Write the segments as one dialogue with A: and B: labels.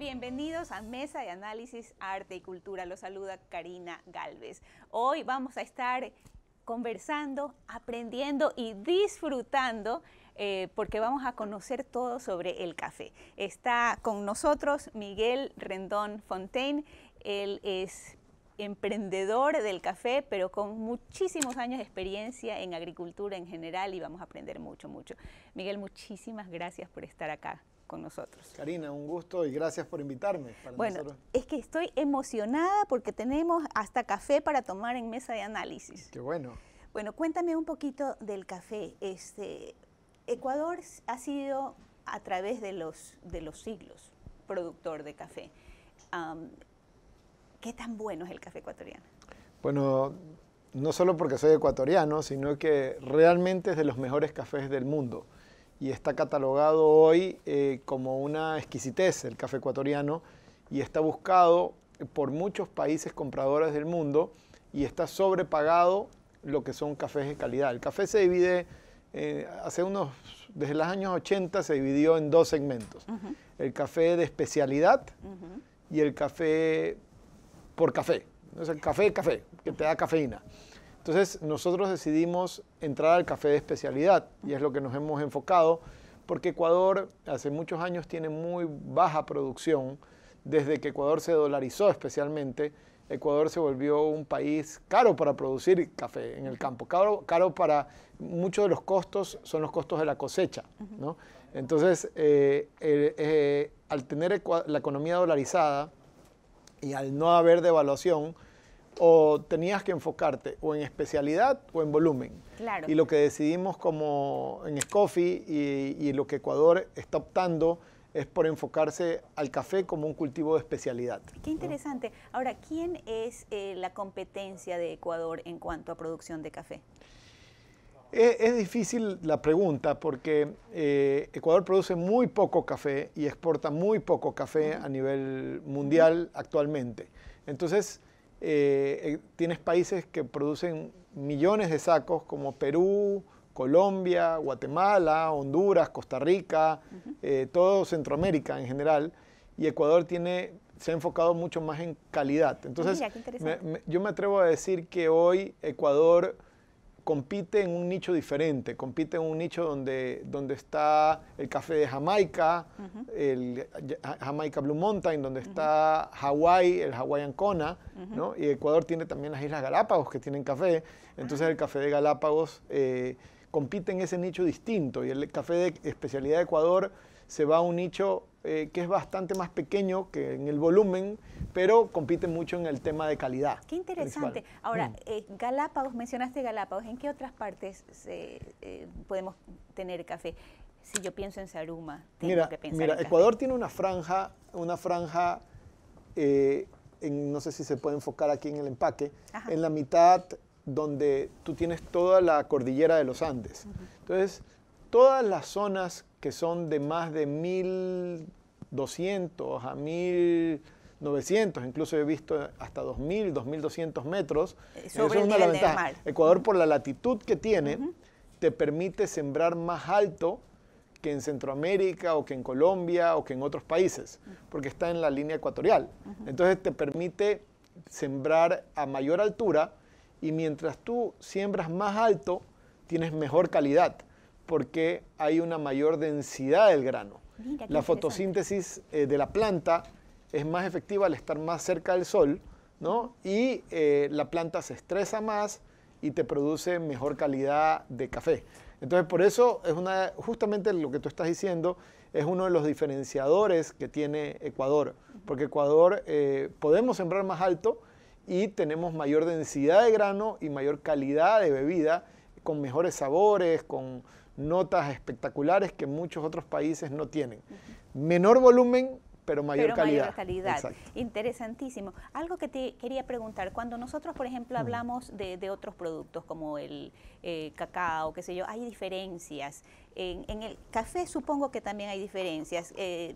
A: Bienvenidos a Mesa de Análisis Arte y Cultura. Los saluda Karina Galvez. Hoy vamos a estar conversando, aprendiendo y disfrutando eh, porque vamos a conocer todo sobre el café. Está con nosotros Miguel Rendón Fontaine. Él es emprendedor del café, pero con muchísimos años de experiencia en agricultura en general y vamos a aprender mucho, mucho. Miguel, muchísimas gracias por estar acá con nosotros.
B: Karina, un gusto y gracias por invitarme. bueno,
A: es que estoy emocionada porque tenemos hasta café para tomar en mesa de análisis. Qué bueno. Bueno, cuéntame un poquito del café. Este, Ecuador ha sido a través de los, de los siglos productor de café. ¿Qué tan bueno es el café
B: ecuatoriano? Bueno, no solo porque soy ecuatoriano, sino que realmente es de los mejores cafés del mundo y está catalogado hoy eh, como una exquisitez el café ecuatoriano y está buscado por muchos países compradores del mundo y está sobrepagado lo que son cafés de calidad. El café se divide, eh, hace unos, desde los años 80 se dividió en dos segmentos. El café de especialidad y el café por café. Es el café, café, que te da cafeína. Entonces nosotros decidimos entrar al café de especialidad y es lo que nos hemos enfocado porque Ecuador hace muchos años tiene muy baja producción. Desde que Ecuador se dolarizó especialmente, Ecuador se volvió un país caro para producir café en el campo, caro, para muchos de los costos son los costos de la cosecha. Entonces, eh, eh, al tener la economía dolarizada y al no haber devaluación, o tenías que enfocarte o en especialidad o en volumen. Claro. Y lo que decidimos como en Scofi y, lo que Ecuador está optando es por enfocarse al café como un cultivo de especialidad. Qué interesante.
A: Ahora, ¿quién es eh, la competencia de Ecuador en cuanto a producción de café?
B: E, es, difícil la pregunta porque eh, Ecuador produce muy poco café y exporta muy poco café a nivel mundial actualmente. Entonces, eh, eh, tienes países que producen millones de sacos como Perú, Colombia, Guatemala, Honduras, Costa Rica, eh, todo Centroamérica en general, y Ecuador tiene, se ha enfocado mucho más en calidad. Entonces, yo me atrevo a decir que hoy Ecuador compite en un nicho diferente, compite en un nicho donde, donde está el café de Jamaica, el Jamaica Blue Mountain, donde está Hawái, el Hawaiian Kona, ¿no? y Ecuador tiene también las Islas Galápagos que tienen café, entonces el café de Galápagos eh, compite en ese nicho distinto y el café de especialidad de Ecuador se va a un nicho eh, que es bastante más pequeño que en el volumen, pero compite mucho en el tema de calidad. Qué interesante. Ahora, mm.
A: eh, Galápagos, mencionaste Galápagos, ¿en qué otras partes eh, podemos tener café? Si yo pienso en Saruma, tengo que pensar Mira, Ecuador
B: tiene una franja, una franja, no sé si se puede enfocar aquí en el empaque, en la mitad donde tú tienes toda la cordillera de los Andes. Entonces, todas las zonas que son de más de 1200 a 1900, incluso he visto hasta 2000, 2200 metros. Eh, eso es una ventaja. Ecuador, por la latitud que tiene, te permite sembrar más alto que en Centroamérica o que en Colombia o que en otros países, porque está en la línea ecuatorial. Entonces te permite sembrar a mayor altura y mientras tú siembras más alto, tienes mejor calidad porque hay una mayor densidad del grano. la fotosíntesis eh, de la planta es más efectiva al estar más cerca del sol, ¿no? Y eh, la planta se estresa más y te produce mejor calidad de café. Entonces, por eso es una, justamente lo que tú estás diciendo es uno de los diferenciadores que tiene Ecuador, porque Ecuador eh, podemos sembrar más alto y tenemos mayor densidad de grano y mayor calidad de bebida con mejores sabores, con notas espectaculares que muchos otros países no tienen. Menor volumen, pero mayor pero calidad. Mayor calidad.
A: Interesantísimo. Algo que te quería preguntar, cuando nosotros, por ejemplo, hablamos de, otros productos como el eh, cacao, qué sé yo, hay diferencias. En, el café supongo que también hay diferencias. Eh,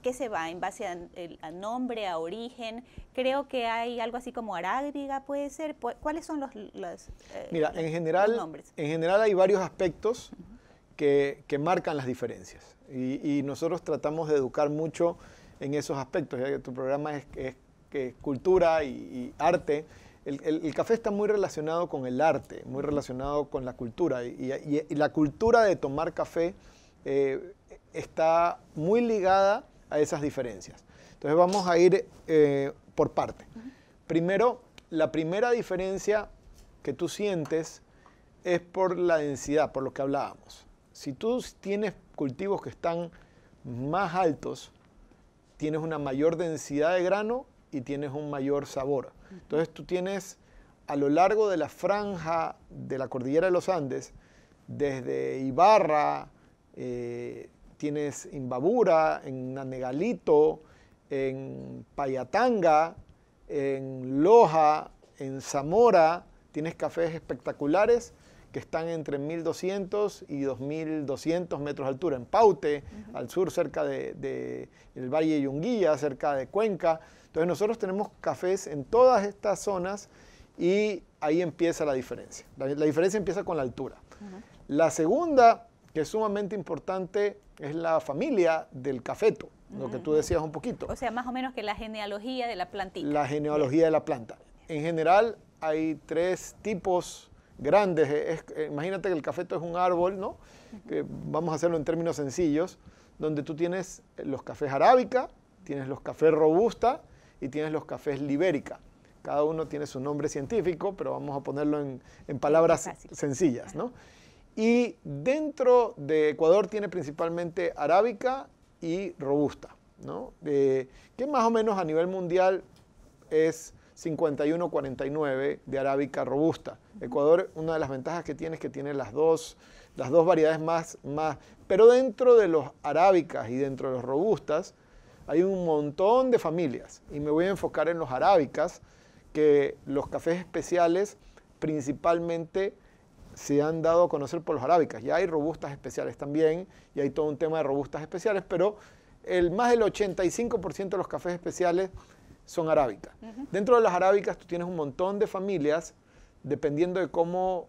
A: qué se va? ¿En base a, nombre, a origen? Creo que hay algo así como arábiga, puede ser. ¿Cuáles son los, eh, Mira, en
B: general, nombres? En general hay varios aspectos que, marcan las diferencias. Y, nosotros tratamos de educar mucho en esos aspectos, tu programa es, que cultura y, arte. El, café está muy relacionado con el arte, muy relacionado con la cultura. Y, la cultura de tomar café eh, está muy ligada a esas diferencias. Entonces vamos a ir eh, por parte. Primero, la primera diferencia que tú sientes es por la densidad, por lo que hablábamos. Si tú tienes cultivos que están más altos, tienes una mayor densidad de grano y tienes un mayor sabor. Entonces tú tienes a lo largo de la franja de la cordillera de los Andes, desde Ibarra, eh, tienes Imbabura, en Nanegalito, en Payatanga, en Loja, en Zamora, tienes cafés espectaculares que están entre 1200 y 2200 metros de altura, en Paute, al sur, cerca del de, el Valle de cerca de Cuenca. Entonces nosotros tenemos cafés en todas estas zonas y ahí empieza la diferencia. La, diferencia empieza con la altura. La segunda que es sumamente importante es la familia del cafeto, lo que tú mm. decías un poquito. O
A: sea, más o menos que la genealogía de la plantita. La
B: genealogía de la planta. En general hay tres tipos grandes. Eh, imagínate que el cafeto es un árbol, ¿no? que vamos a hacerlo en términos sencillos, donde tú tienes los cafés arábica, tienes los cafés robusta y tienes los cafés libérica. Cada uno tiene su nombre científico, pero vamos a ponerlo en, palabras sencillas, ¿no? Y dentro de Ecuador tiene principalmente arábica y robusta, ¿no? Eh, que más o menos a nivel mundial es 51-49 de arábica robusta. Ecuador, una de las ventajas que tiene es que tiene las dos, las dos variedades más, más, pero dentro de los arábicas y dentro de los robustas hay un montón de familias y me voy a enfocar en los arábicas, que los cafés especiales principalmente se han dado a conocer por los arábicas. Ya hay robustas especiales también, y hay todo un tema de robustas especiales, pero el, más del 85% de los cafés especiales son arábicas. Dentro de las arábicas tú tienes un montón de familias, dependiendo de cómo,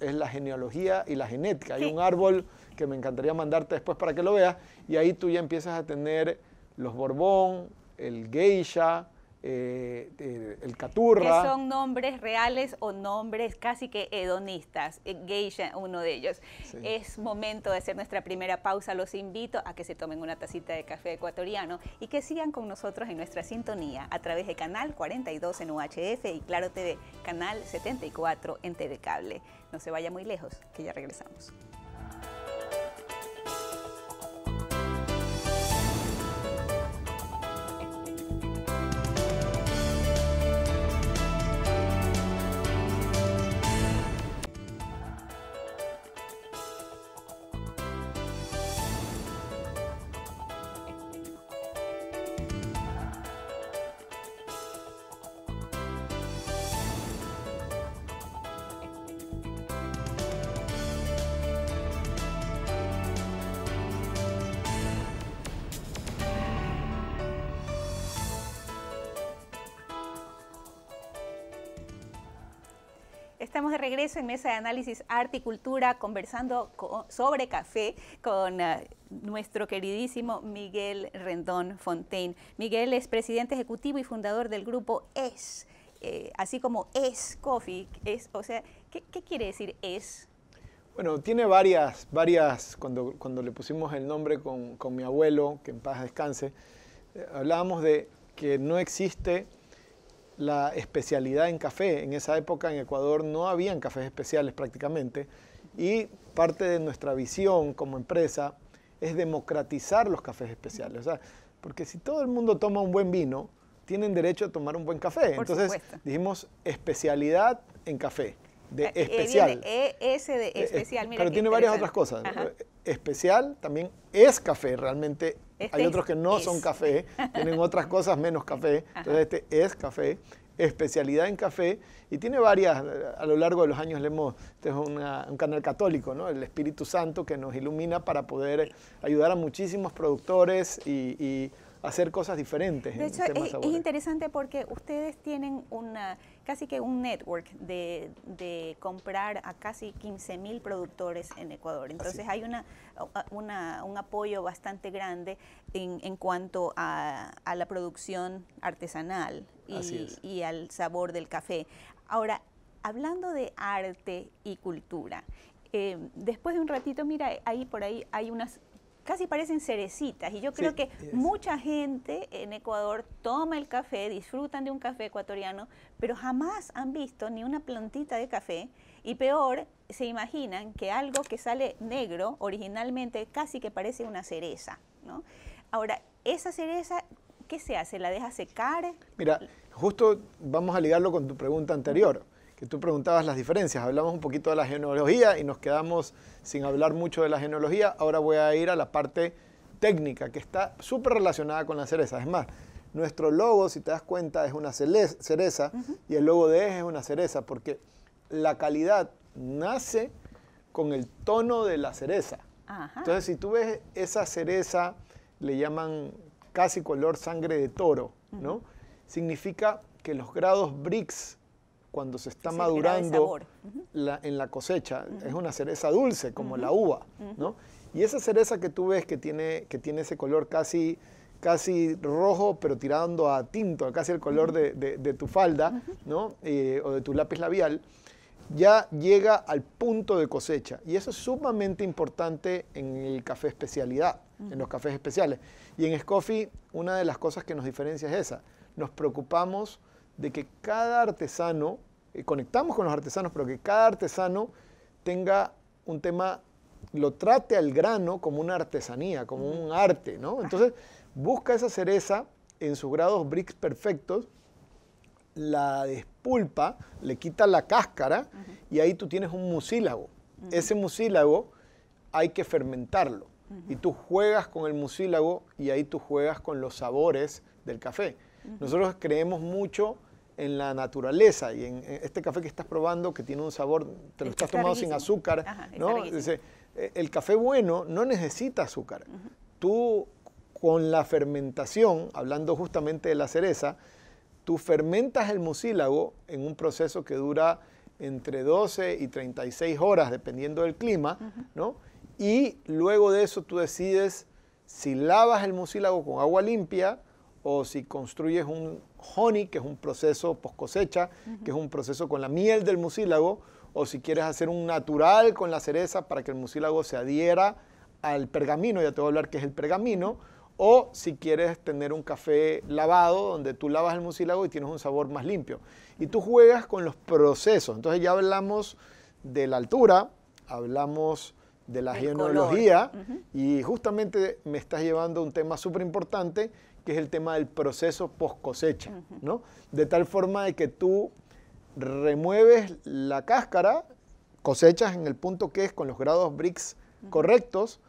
B: es la genealogía y la genética. Hay un árbol que me encantaría mandarte después para que lo veas, y ahí tú ya empiezas a tener los Borbón, el Geisha, eh, el Caturra. Que son
A: nombres reales o nombres casi que hedonistas. Eh, Geisha, uno de ellos. Es momento de hacer nuestra primera pausa. Los invito a que se tomen una tacita de café ecuatoriano y que sigan con nosotros en nuestra sintonía a través de Canal 42 en UHF y Claro TV, Canal 74 en TV Cable. No se vaya muy lejos, que ya regresamos. estamos de regreso en Mesa de Análisis Arte y Cultura conversando sobre café con eh, nuestro queridísimo Miguel Rendón Fontaine. Miguel es presidente ejecutivo y fundador del grupo Es, eh, así como Es Coffee. Es, o sea, ¿qué, quiere decir Es?
B: Bueno, tiene varias, varias, cuando, cuando le pusimos el nombre con, mi abuelo, que en paz descanse, eh, hablábamos de que no existe la especialidad en café. En esa época en Ecuador no habían cafés especiales prácticamente y parte de nuestra visión como empresa es democratizar los cafés especiales. O sea, porque si todo el mundo toma un buen vino, tienen derecho a tomar un buen café. Entonces dijimos especialidad en café, de eh, eh, especial.
A: E, eh, especial, Pero tiene varias otras cosas.
B: Especial también es café, realmente este Hay otros que no son café, tienen otras cosas menos café. Entonces este es café, especialidad en café y tiene varias, eh, a lo largo de los años le hemos, este es un canal católico, ¿no? El Espíritu Santo que nos ilumina para poder ayudar a muchísimos productores y, hacer cosas diferentes. De hecho, es,
A: interesante porque ustedes tienen una, casi que un network de, de comprar a casi 15 mil productores en Ecuador. Entonces hay una, una, un apoyo bastante grande en, en cuanto a, a, la producción artesanal y, al sabor del café. Ahora, hablando de arte y cultura, eh, después de un ratito, mira, ahí por ahí hay unas casi parecen cerecitas. Y yo creo que mucha gente en Ecuador toma el café, disfrutan de un café ecuatoriano, pero jamás han visto ni una plantita de café. Y peor, se imaginan que algo que sale negro originalmente casi que parece una cereza. ¿no? Ahora, esa cereza, ¿qué se hace? ¿La deja secar?
B: Mira, justo vamos a ligarlo con tu pregunta anterior que tú preguntabas las diferencias. Hablamos un poquito de la genealogía y nos quedamos sin hablar mucho de la genealogía. Ahora voy a ir a la parte técnica que está súper relacionada con la cereza. Es más, nuestro logo, si te das cuenta, es una cereza y el logo de Eje es una cereza porque la calidad nace con el tono de la cereza. Entonces, si tú ves esa cereza, le llaman casi color sangre de toro, ¿no? Significa que los grados BRICS cuando se está madurando en la cosecha. Es una cereza dulce, como la uva, ¿no? Y esa cereza que tú ves que tiene, que tiene ese color casi, casi rojo, pero tirando a tinto, casi el color de, tu falda, ¿no? Eh, o de tu lápiz labial, ya llega al punto de cosecha. Y eso es sumamente importante en el café especialidad, en los cafés especiales. Y en Scofi una de las cosas que nos diferencia es esa. Nos preocupamos de que cada artesano, eh, conectamos con los artesanos, pero que cada artesano tenga un tema, lo trate al grano como una artesanía, como un arte, ¿no? Entonces, busca esa cereza en sus grados bricks perfectos, la despulpa, le quita la cáscara y ahí tú tienes un musílago. Ese musílago hay que fermentarlo. Y tú juegas con el musílago y ahí tú juegas con los sabores del café. Nosotros creemos mucho en la naturaleza y en este café que estás probando que tiene un sabor, te lo estás tomando sin azúcar, ¿no? Dice, e, el café bueno no necesita azúcar. Tú con la fermentación, hablando justamente de la cereza, tú fermentas el mucílago en un proceso que dura entre 12 y 36 horas, dependiendo del clima, ¿no? Y luego de eso tú decides si lavas el mucílago con agua limpia, o si construyes un honey, que es un proceso post cosecha, que es un proceso con la miel del mucílago, o si quieres hacer un natural con la cereza para que el mucílago se adhiera al pergamino, ya te voy a hablar qué es el pergamino, o si quieres tener un café lavado donde tú lavas el mucílago y tienes un sabor más limpio. Y tú juegas con los procesos. Entonces ya hablamos de la altura, hablamos de la genealogía y justamente me estás llevando a un tema súper importante que es el tema del proceso post cosecha, ¿no? De tal forma de que tú remueves la cáscara, cosechas en el punto que es con los grados BRICS correctos,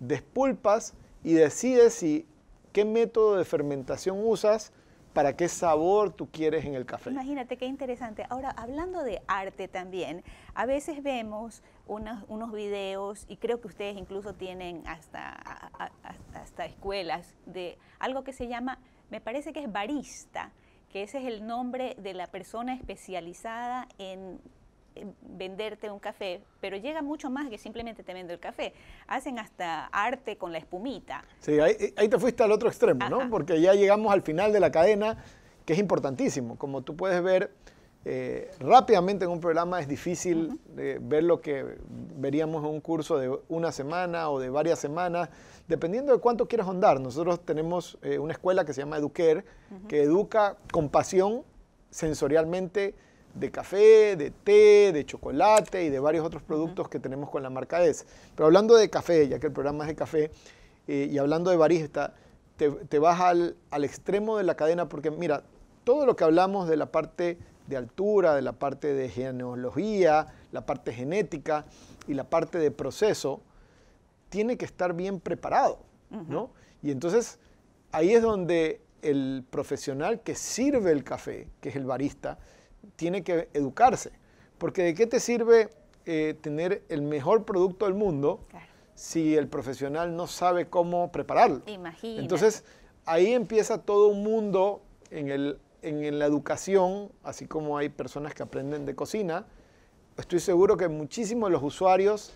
B: despulpas y decides si qué método de fermentación usas, para qué sabor tú quieres en el café.
A: Imagínate qué interesante. Ahora, hablando de arte también, a veces vemos unos, videos y creo que ustedes incluso tienen hasta, hasta escuelas de algo que se llama, me parece que es barista, que ese es el nombre de la persona especializada en venderte un café, pero llega mucho más que simplemente te vendo el café. Hacen hasta arte con la espumita.
B: Sí, ahí, eh, te fuiste al otro extremo, ¿no? Porque ya llegamos al final de la cadena, que es importantísimo. Como tú puedes ver, eh, rápidamente en un programa es difícil eh, ver lo que veríamos en un curso de una semana o de varias semanas, dependiendo de cuánto quieras ahondar. Nosotros tenemos eh, una escuela que se llama Eduquer, que educa con pasión sensorialmente de café, de té, de chocolate y de varios otros productos que tenemos con la marca e S. Pero hablando de café, ya que el programa es de café, y hablando de barista, te, vas al, al extremo de la cadena porque mira, todo lo que hablamos de la parte de altura, de la parte de genealogía, la parte genética y la parte de proceso, tiene que estar bien preparado, ¿no? Y entonces ahí es donde el profesional que sirve el café, que es el barista, tiene que educarse. Porque de qué te sirve eh, tener el mejor producto del mundo si el profesional no sabe cómo prepararlo.
A: Imagínate. Entonces
B: ahí empieza todo un mundo en el en la educación, así como hay personas que aprenden de cocina, estoy seguro que muchísimos de los usuarios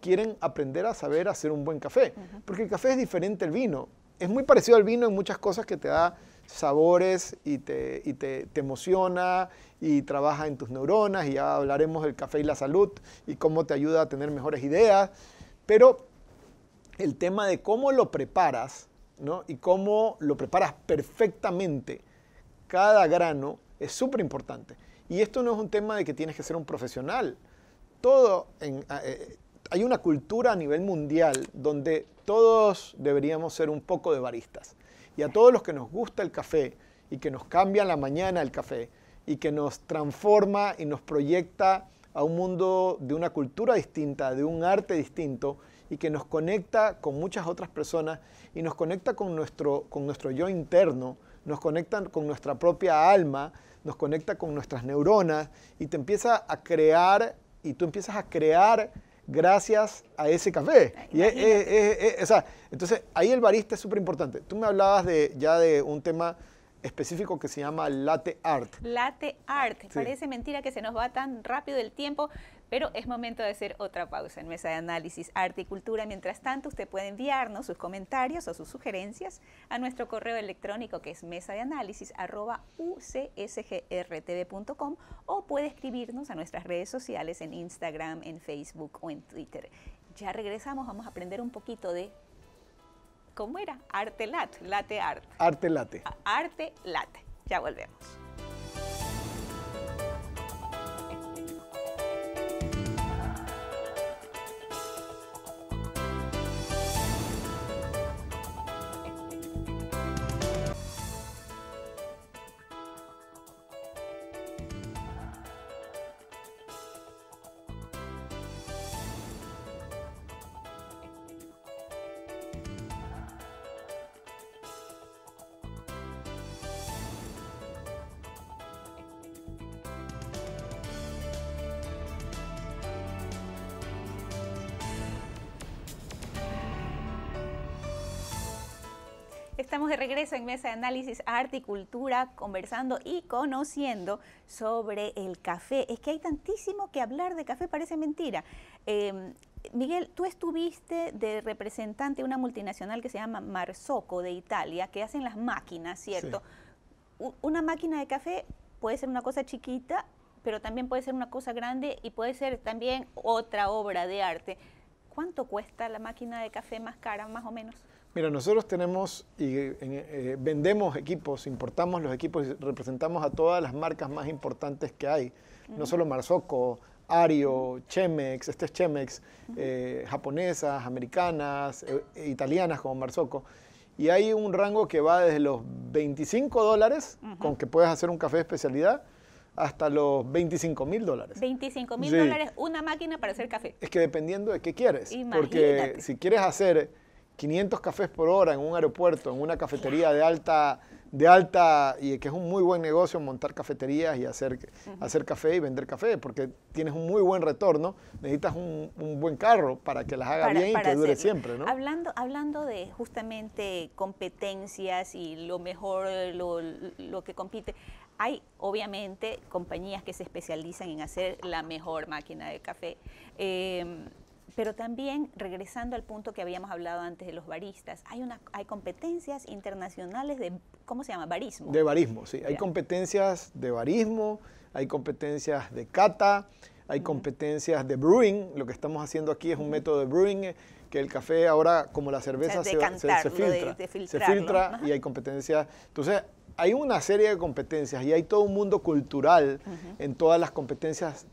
B: quieren aprender a saber hacer un buen café, porque el café es diferente al vino. Es muy parecido al vino en muchas cosas que te da sabores y te, emociona y trabaja en tus neuronas y ya hablaremos del café y la salud y cómo te ayuda a tener mejores ideas, pero el tema de cómo lo preparas ¿no? y cómo lo preparas perfectamente cada grano es súper importante. Y esto no es un tema de que tienes que ser un profesional. Todo eh, eh, hay una cultura a nivel mundial donde todos deberíamos ser un poco de baristas. Y a todos los que nos gusta el café y que nos cambia la mañana el café y que nos transforma y nos proyecta a un mundo de una cultura distinta, de un arte distinto y que nos conecta con muchas otras personas y nos conecta con nuestro, con nuestro yo interno, nos conectan con nuestra propia alma, nos conecta con nuestras neuronas y te empieza a crear, y tú empiezas a crear gracias a ese café. Y entonces, ahí el barista es súper importante. Tú me hablabas de, ya de un tema específico que se llama latte art.
A: Latte art. Parece mentira que se nos va tan rápido el tiempo, pero es momento de hacer otra pausa en Mesa de Análisis Arte y Cultura. Mientras tanto, usted puede enviarnos sus comentarios o sus sugerencias a nuestro correo electrónico que es mesa de análisis o puede escribirnos a nuestras redes sociales en Instagram, en Facebook o en Twitter. Ya regresamos, vamos a aprender un poquito de ¿cómo era? Arte lat, late art.
B: Arte late.
A: Arte late. Ya volvemos. Estamos de regreso en Mesa de Análisis Arte y Cultura, conversando y conociendo sobre el café. Es que hay tantísimo que hablar de café, parece mentira. Em, Miguel, tú estuviste de representante de una multinacional que se llama Marzocco de Italia, que hacen las máquinas, ¿cierto? Una máquina de café puede ser una cosa chiquita, pero también puede ser una cosa grande y puede ser también otra obra de arte. ¿Cuánto cuesta la máquina de café más cara, más o menos?
B: Mira, nosotros tenemos y eh, eh, vendemos equipos, importamos los equipos y representamos a todas las marcas más importantes que hay. No solo Marzocco, Ario, Chemex, este es Chemex, eh, japonesas, americanas, e italianas como Marzocco. Y hay un rango que va desde los 25 dólares, con que puedes hacer un café de especialidad, hasta los 25 mil dólares.
A: 25 mil dólares una máquina para hacer café. Es
B: que dependiendo de qué quieres. Imagínate. Porque si quieres hacer 500 cafés por hora en un aeropuerto, en una cafetería de alta, de alta y que es un muy buen negocio montar cafeterías y hacer, hacer café y vender café, porque tienes un muy buen retorno, necesitas un, buen carro para que las haga bien y que dure siempre. ¿no?
A: Hablando, hablando de justamente competencias y lo mejor, lo, que compite, hay obviamente compañías que se especializan en hacer la mejor máquina de café. Em, pero también, regresando al punto que habíamos hablado antes de los baristas, hay, una, hay competencias internacionales de, ¿cómo se llama? Barismo. De
B: barismo, sí. Hay competencias de barismo, hay competencias de cata, hay competencias de brewing. Lo que estamos haciendo aquí es un método de brewing, eh, que el café ahora, como la cerveza, se, se, filtra. se filtra y hay competencias. Entonces, hay una serie de competencias y hay todo un mundo cultural en todas las competencias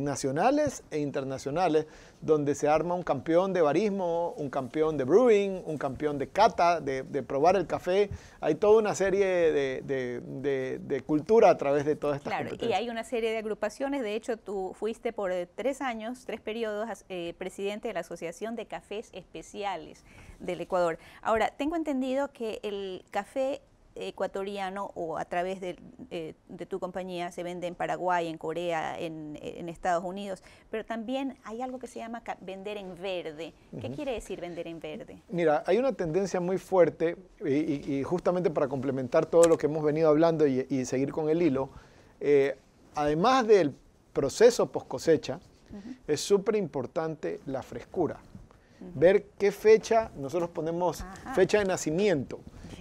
B: nacionales e internacionales, donde se arma un campeón de barismo, un campeón de brewing, un campeón de cata, de, probar el café. Hay toda una serie de, cultura a través de todas estas claro, Y hay
A: una serie de agrupaciones. De hecho, tú fuiste por eh, tres años, tres periodos, eh, presidente de la Asociación de Cafés Especiales del Ecuador. Ahora, tengo entendido que el café ecuatoriano o a través eh, de, tu compañía se vende en Paraguay, en Corea, en, Estados Unidos, pero también hay algo que se llama vender en verde. ¿Qué quiere decir vender en verde?
B: Mira, hay una tendencia muy fuerte y, justamente para complementar todo lo que hemos venido hablando y, seguir con el hilo, eh, además del proceso post cosecha, es súper importante la frescura. Ver qué fecha, nosotros ponemos fecha de nacimiento,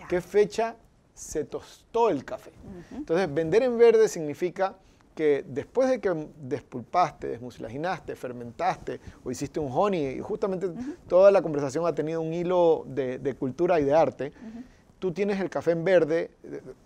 B: qué fecha se tostó el café. Entonces, vender en verde significa que después de que despulpaste, desmucilaginaste, fermentaste o hiciste un honey, y justamente toda la conversación ha tenido un hilo de, cultura y de arte, tú tienes el café en verde,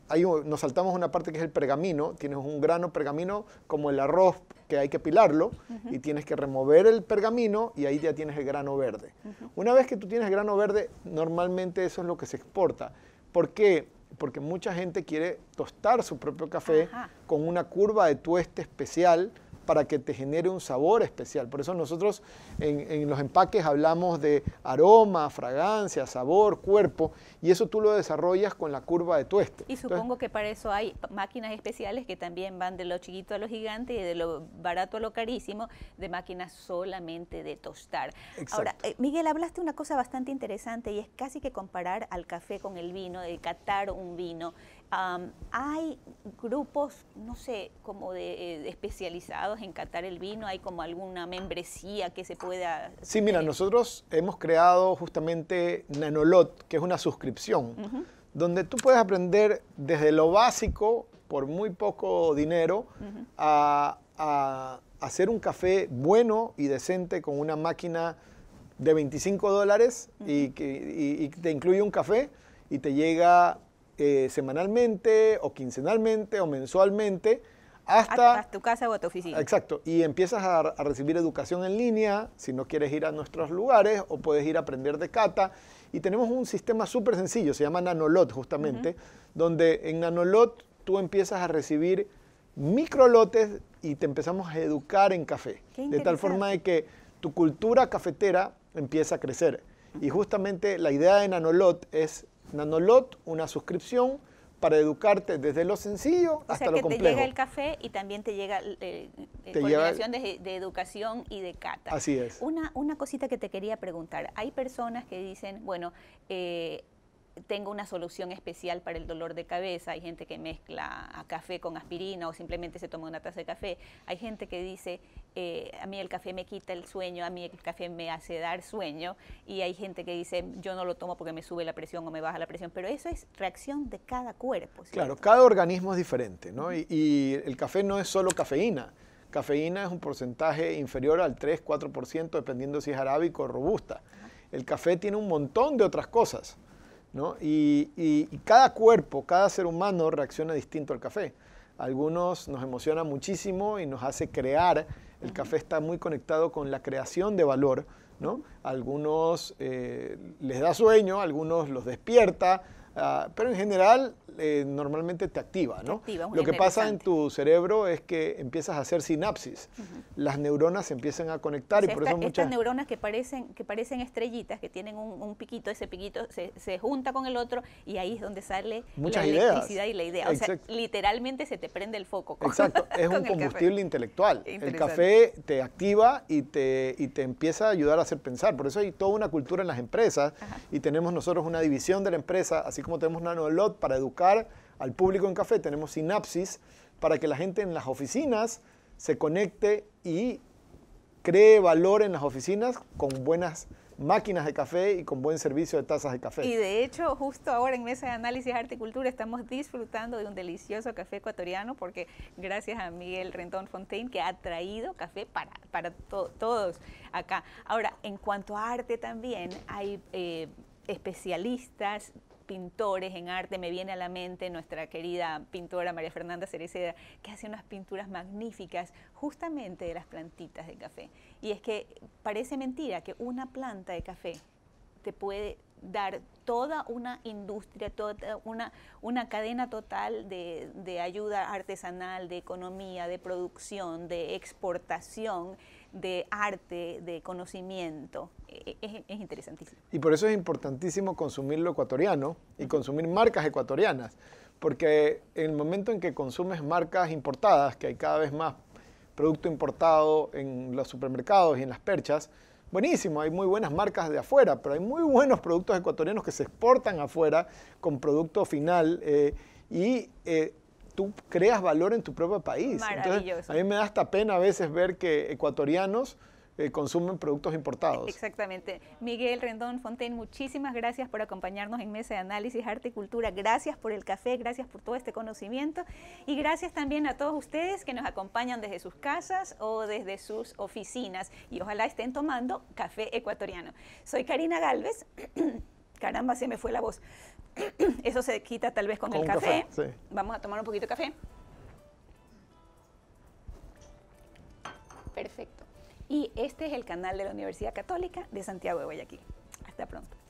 B: ahí nos saltamos una parte que es el pergamino, tienes un grano pergamino como el arroz que hay que pilarlo y tienes que remover el pergamino y ahí ya tienes el grano verde. Una vez que tú tienes el grano verde, normalmente eso es lo que se exporta. ¿Por qué? porque mucha gente quiere tostar su propio café con una curva de tueste especial para que te genere un sabor especial. Por eso nosotros en, los empaques hablamos de aroma, fragancia, sabor, cuerpo, y eso tú lo desarrollas con la curva de tueste. Y supongo
A: que para eso hay máquinas especiales que también van de lo chiquito a lo gigante y de lo barato a lo carísimo, de máquinas solamente de tostar. Ahora, eh, Miguel, hablaste una cosa bastante interesante y es casi que comparar al café con el vino, de catar un vino hay grupos, no sé, como eh, de, especializados en catar el vino, hay como alguna membresía que se pueda...
B: Sí, mira, nosotros hemos creado justamente Nanolot, que es una suscripción, donde tú puedes aprender desde lo básico, por muy poco dinero, a, hacer un café bueno y decente con una máquina de 25 dólares y, que, y te incluye un café y te llega eh, semanalmente o quincenalmente o mensualmente hasta, hasta,
A: tu casa o tu oficina.
B: Exacto, y empiezas a, recibir educación en línea, si no quieres ir a nuestros lugares o puedes ir a aprender de cata. Y tenemos un sistema súper sencillo, se llama Nanolot justamente, donde en Nanolot tú empiezas a recibir micro lotes y te empezamos a educar en café, de tal forma de que tu cultura cafetera empieza a crecer. Y justamente la idea de Nanolot es Nanolot, una suscripción para educarte desde lo sencillo hasta o sea que Te llega el
A: café y también te llega eh, eh de, educación y de cata. Así es. Una, una cosita que te quería preguntar. Hay personas que dicen, bueno, eh, tengo una solución especial para el dolor de cabeza. Hay gente que mezcla café con aspirina o simplemente se toma una taza de café. Hay gente que dice, eh, a mí el café me quita el sueño, a mí el café me hace dar sueño. Y hay gente que dice, yo no lo tomo porque me sube la presión o me baja la presión. Pero eso es reacción de cada cuerpo.
B: Claro, cada organismo es diferente, Y, el café no es solo cafeína. Cafeína es un porcentaje inferior al 3-4%, dependiendo si es arábico o robusta. El café tiene un montón de otras cosas y, cada cuerpo, cada ser humano reacciona distinto al café. Algunos nos emociona muchísimo y nos hace crear. El café está muy conectado con la creación de valor. Algunos eh, les da sueño, algunos los despierta, Ah, pero en general, eh, normalmente te activa, ¿no? Lo que pasa en tu cerebro es que empiezas a hacer sinapsis. Las neuronas se empiezan a conectar y por eso muchas... Estas
A: neuronas que parecen, que parecen estrellitas, que tienen un, piquito, ese piquito se, junta con el otro y ahí es donde sale la electricidad y la idea. O sea, literalmente se te prende el foco.
B: Exacto, es un combustible intelectual. El café te activa y te, y te empieza a ayudar a hacer pensar. Por eso hay toda una cultura en las empresas y tenemos nosotros una división de la empresa, así como tenemos NanoLot para educar al público en café, tenemos Sinapsis para que la gente en las oficinas se conecte y cree valor en las oficinas con buenas máquinas de café y con buen servicio de tazas de café. Y de
A: hecho, justo ahora en Mesa de Análisis Arte y Cultura estamos disfrutando de un delicioso café ecuatoriano porque gracias a Miguel Rentón Fontaine que ha traído café para, todos acá. Ahora, en cuanto a arte también, hay... Eh, especialistas pintores en arte, me viene a la mente nuestra querida pintora María Fernanda Cereceda, que hace unas pinturas magníficas justamente de las plantitas de café. Y es que parece mentira que una planta de café te puede dar toda una industria, toda una, cadena total de, de ayuda artesanal, de economía, de producción, de exportación de arte, de conocimiento. E, e, es, interesantísimo.
B: Y por eso es importantísimo consumir lo ecuatoriano y consumir marcas ecuatorianas, porque en el momento en que consumes marcas importadas, que hay cada vez más producto importado en los supermercados y en las perchas, buenísimo, hay muy buenas marcas de afuera, pero hay muy buenos productos ecuatorianos que se exportan afuera con producto final eh, y... Eh, tú creas valor en tu propio país. Entonces, a mí me da hasta pena a veces ver que ecuatorianos eh, consumen productos importados.
A: Exactamente. Miguel Rendón Fontaine, muchísimas gracias por acompañarnos en Mesa de Análisis Arte y Cultura. Gracias por el café, gracias por todo este conocimiento y gracias también a todos ustedes que nos acompañan desde sus casas o desde sus oficinas y ojalá estén tomando café ecuatoriano. Soy Karina Galvez. Caramba, se me fue la voz. Eso se quita tal vez con, el café. Vamos a tomar un poquito de café. Perfecto. Y este es el canal de la Universidad Católica de Santiago de Guayaquil. Hasta pronto.